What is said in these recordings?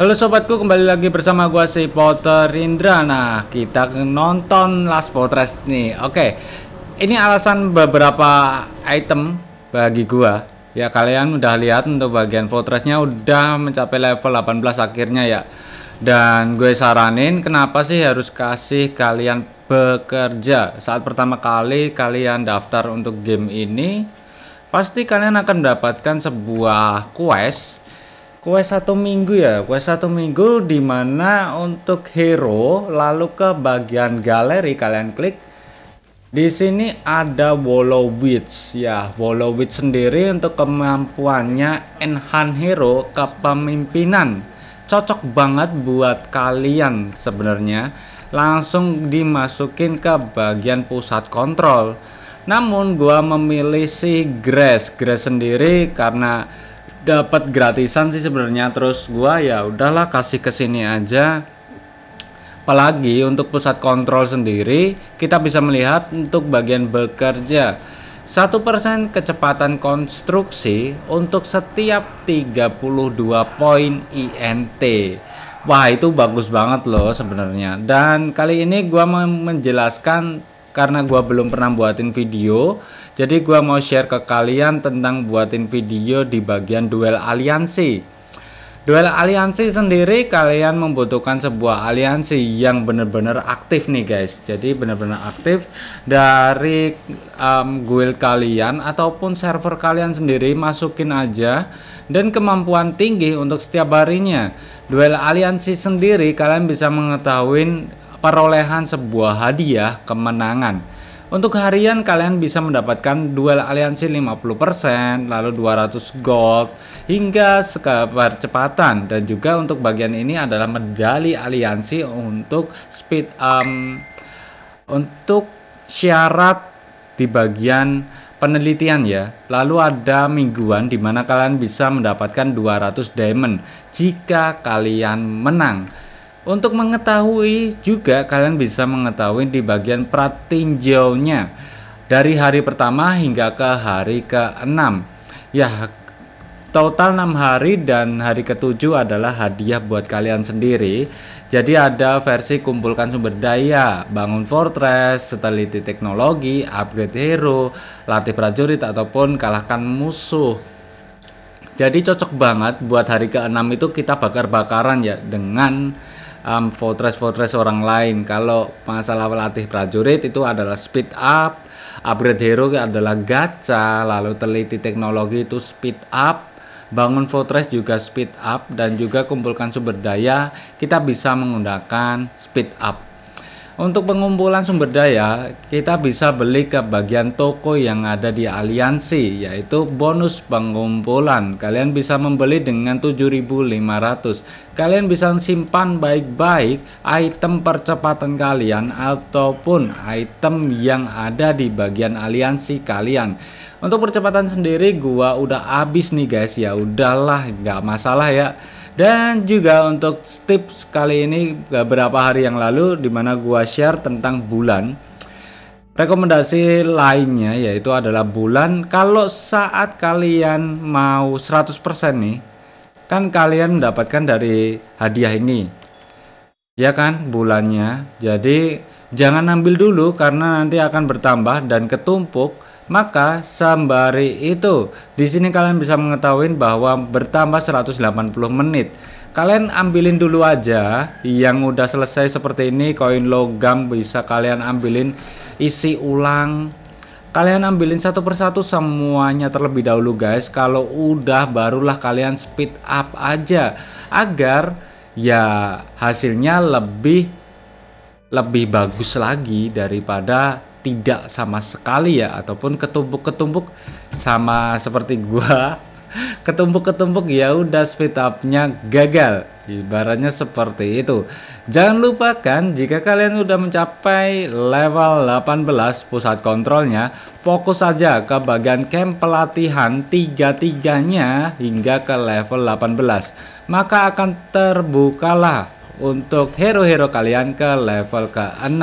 Halo sobatku, kembali lagi bersama gua si Potter Indra. Nah, kita nonton Last Fortress nih. Oke. Ini alasan beberapa item bagi gua. Ya kalian udah lihat untuk bagian Fortressnya udah mencapai level 18 akhirnya ya. Dan gue saranin kenapa sih harus kasih kalian bekerja saat pertama kali kalian daftar untuk game ini pasti kalian akan mendapatkan sebuah quest kue satu minggu ya kue satu minggu dimana untuk hero lalu ke bagian galeri kalian klik di sini ada Wolowitz ya Wolowitz sendiri untuk kemampuannya enhance hero kepemimpinan cocok banget buat kalian sebenarnya langsung dimasukin ke bagian pusat kontrol namun gua memilih si Grace Grace sendiri karena dapat gratisan sih sebenarnya terus gua ya udahlah kasih ke sini aja apalagi untuk pusat kontrol sendiri kita bisa melihat untuk bagian bekerja satu persen kecepatan konstruksi untuk setiap 32 poin INT Wah itu bagus banget loh sebenarnya dan kali ini gua mau menjelaskan karena gua belum pernah buatin video jadi gue mau share ke kalian tentang buatin video di bagian duel aliansi. Duel aliansi sendiri kalian membutuhkan sebuah aliansi yang benar-benar aktif nih guys. Jadi benar-benar aktif dari um, guild kalian ataupun server kalian sendiri masukin aja dan kemampuan tinggi untuk setiap harinya. Duel aliansi sendiri kalian bisa mengetahui perolehan sebuah hadiah kemenangan. Untuk harian kalian bisa mendapatkan duel aliansi 50%, lalu 200 gold, hingga cepatan Dan juga untuk bagian ini adalah medali aliansi untuk speed um, untuk syarat di bagian penelitian ya. Lalu ada mingguan di mana kalian bisa mendapatkan 200 diamond jika kalian menang. Untuk mengetahui juga kalian bisa mengetahui di bagian pratinjaunya dari hari pertama hingga ke hari ke-6. Ya, total 6 hari dan hari ke-7 adalah hadiah buat kalian sendiri. Jadi ada versi kumpulkan sumber daya, bangun fortress, seteliti teknologi, upgrade hero, latih prajurit ataupun kalahkan musuh. Jadi cocok banget buat hari ke-6 itu kita bakar-bakaran ya dengan um, fortress-fortress orang lain. Kalau masalah pelatih prajurit itu adalah speed up, upgrade hero adalah gacha, lalu teliti teknologi itu speed up, bangun fortress juga speed up dan juga kumpulkan sumber daya kita bisa menggunakan speed up untuk pengumpulan sumber daya, kita bisa beli ke bagian toko yang ada di aliansi, yaitu bonus pengumpulan. Kalian bisa membeli dengan 7.500. Kalian bisa simpan baik-baik item percepatan kalian ataupun item yang ada di bagian aliansi kalian. Untuk percepatan sendiri gua udah abis nih guys ya. Udahlah, nggak masalah ya dan juga untuk tips kali ini beberapa hari yang lalu di mana gua share tentang bulan. Rekomendasi lainnya yaitu adalah bulan kalau saat kalian mau 100% nih kan kalian mendapatkan dari hadiah ini. Ya kan bulannya. Jadi jangan ambil dulu karena nanti akan bertambah dan ketumpuk maka sembari itu di sini kalian bisa mengetahui bahwa bertambah 180 menit kalian ambilin dulu aja yang udah selesai seperti ini koin logam bisa kalian ambilin isi ulang kalian ambilin satu persatu semuanya terlebih dahulu guys kalau udah barulah kalian speed up aja agar ya hasilnya lebih lebih bagus lagi daripada tidak sama sekali ya ataupun ketumpuk-ketumpuk sama seperti gua ketumpuk-ketumpuk ya udah speed upnya gagal ibaratnya seperti itu jangan lupakan jika kalian udah mencapai level 18 pusat kontrolnya fokus saja ke bagian camp pelatihan tiga-tiganya hingga ke level 18 maka akan terbukalah untuk hero-hero kalian ke level ke-6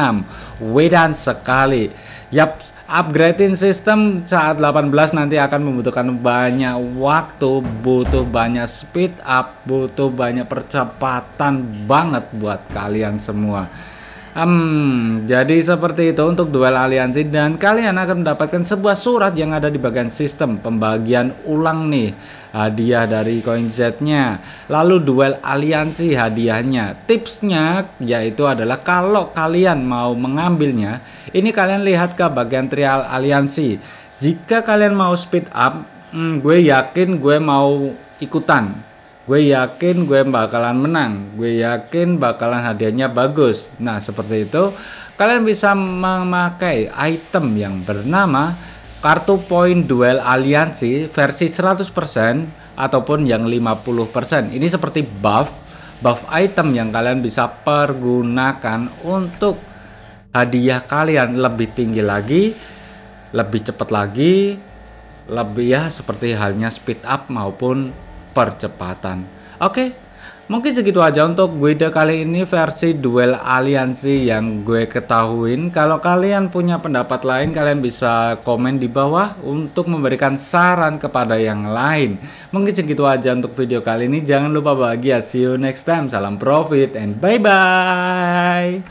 Wedan sekali Yap, upgrading sistem saat 18 nanti akan membutuhkan banyak waktu, butuh banyak speed up, butuh banyak percepatan banget buat kalian semua. Hmm, jadi seperti itu untuk duel aliansi dan kalian akan mendapatkan sebuah surat yang ada di bagian sistem pembagian ulang nih hadiah dari koin z Lalu duel aliansi hadiahnya. Tipsnya yaitu adalah kalau kalian mau mengambilnya, ini kalian lihat ke bagian trial aliansi. Jika kalian mau speed up, hmm, gue yakin gue mau ikutan gue yakin gue bakalan menang gue yakin bakalan hadiahnya bagus nah seperti itu kalian bisa memakai item yang bernama kartu poin duel aliansi versi 100% ataupun yang 50% ini seperti buff buff item yang kalian bisa pergunakan untuk hadiah kalian lebih tinggi lagi lebih cepat lagi lebih ya seperti halnya speed up maupun percepatan. Oke, mungkin segitu aja untuk guide kali ini versi duel aliansi yang gue ketahuin. Kalau kalian punya pendapat lain, kalian bisa komen di bawah untuk memberikan saran kepada yang lain. Mungkin segitu aja untuk video kali ini. Jangan lupa bahagia. See you next time. Salam profit and bye-bye.